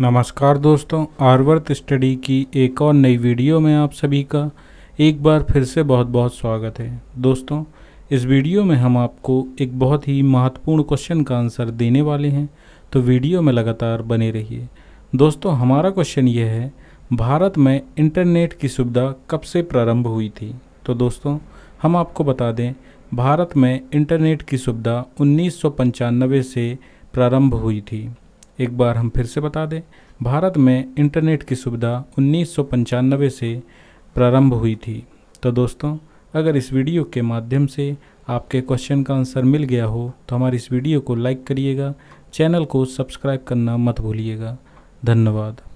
नमस्कार दोस्तों आर्वर्थ स्टडी की एक और नई वीडियो में आप सभी का एक बार फिर से बहुत बहुत स्वागत है दोस्तों इस वीडियो में हम आपको एक बहुत ही महत्वपूर्ण क्वेश्चन का आंसर देने वाले हैं तो वीडियो में लगातार बने रहिए दोस्तों हमारा क्वेश्चन यह है भारत में इंटरनेट की सुविधा कब से प्रारंभ हुई थी तो दोस्तों हम आपको बता दें भारत में इंटरनेट की सुविधा उन्नीस से प्रारंभ हुई थी एक बार हम फिर से बता दें भारत में इंटरनेट की सुविधा उन्नीस से प्रारंभ हुई थी तो दोस्तों अगर इस वीडियो के माध्यम से आपके क्वेश्चन का आंसर मिल गया हो तो हमारी इस वीडियो को लाइक करिएगा चैनल को सब्सक्राइब करना मत भूलिएगा धन्यवाद